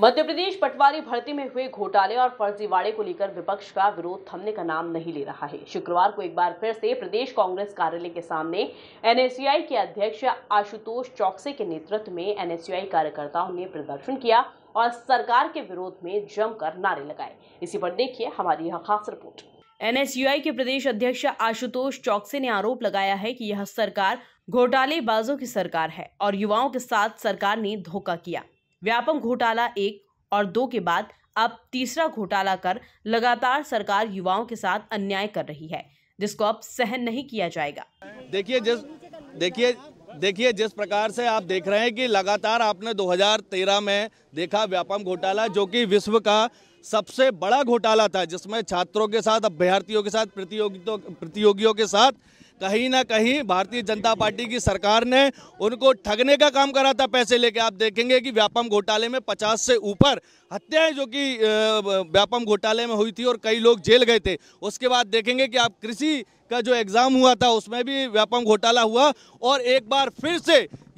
मध्य प्रदेश पटवारी भर्ती में हुए घोटाले और फर्जीवाड़े को लेकर विपक्ष का विरोध थमने का नाम नहीं ले रहा है शुक्रवार को एक बार फिर से प्रदेश कांग्रेस कार्यालय के सामने एनएसयूआई के अध्यक्ष आशुतोष चौकसे के नेतृत्व में एनएसयूआई कार्यकर्ताओं ने प्रदर्शन किया और सरकार के विरोध में जमकर नारे लगाए इसी पर देखिए हमारी यह खास रिपोर्ट एनएसयूआई के प्रदेश अध्यक्ष आशुतोष चौकसे ने आरोप लगाया है कि यह सरकार घोटालेबाजों की सरकार है और युवाओं के साथ सरकार ने धोखा किया व्यापम घोटाला एक और दो के बाद अब तीसरा घोटाला कर लगातार सरकार युवाओं के साथ अन्याय कर रही है जिसको अब सहन नहीं किया जाएगा देखिए जिस देखिए देखिए जिस प्रकार से आप देख रहे हैं कि लगातार आपने 2013 में देखा व्यापम घोटाला जो कि विश्व का सबसे बड़ा घोटाला था जिसमें छात्रों के साथ अभ्यर्थियों के साथ प्रतियोगियों प्रतियोगियों के साथ कहीं ना कहीं भारतीय जनता पार्टी की सरकार ने उनको ठगने का काम करा था पैसे लेके आप देखेंगे कि व्यापम घोटाले में 50 से ऊपर हत्याएं जो कि व्यापम घोटाले में हुई थी और कई लोग जेल गए थे उसके बाद देखेंगे कि आप कृषि का जो एग्ज़ाम हुआ था उसमें भी व्यापम घोटाला हुआ और एक बार फिर से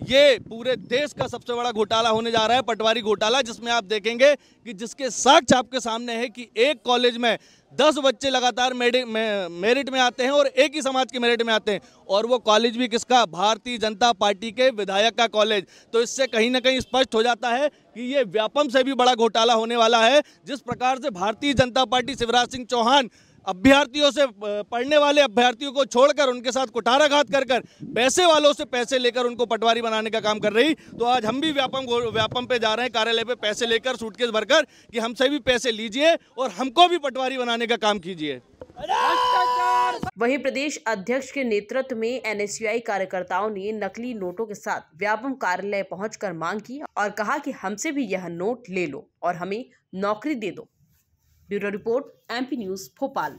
ये पूरे देश का सबसे बड़ा घोटाला होने जा रहा है पटवारी घोटाला जिसमें आप देखेंगे कि जिसके साक्ष आपके सामने है कि एक कॉलेज में दस बच्चे लगातार मेरिट में आते हैं और एक ही समाज के मेरिट में आते हैं और वो कॉलेज भी किसका भारतीय जनता पार्टी के विधायक का कॉलेज तो इससे कहीं ना कहीं स्पष्ट हो जाता है कि ये व्यापम से भी बड़ा घोटाला होने वाला है जिस प्रकार से भारतीय जनता पार्टी शिवराज सिंह चौहान अभ्यर्थियों से पढ़ने वाले अभ्यर्थियों को छोड़कर उनके साथ कुटाराघात कर कर पैसे वालों से पैसे लेकर उनको पटवारी बनाने का काम कर रही तो आज हम भी व्यापम व्यापम पे जा रहे हैं कार्यालय पे पैसे लेकर सूटकेस भरकर कि हमसे भी पैसे लीजिए और हमको भी पटवारी बनाने का काम कीजिए वहीं प्रदेश अध्यक्ष के नेतृत्व में एनएसयूआई कार्यकर्ताओं ने नकली नोटों के साथ व्यापम कार्यालय पहुंचकर मांग की और कहा कि हमसे भी यह नोट ले लो और हमें नौकरी दे दो bureau report MP news Bhopal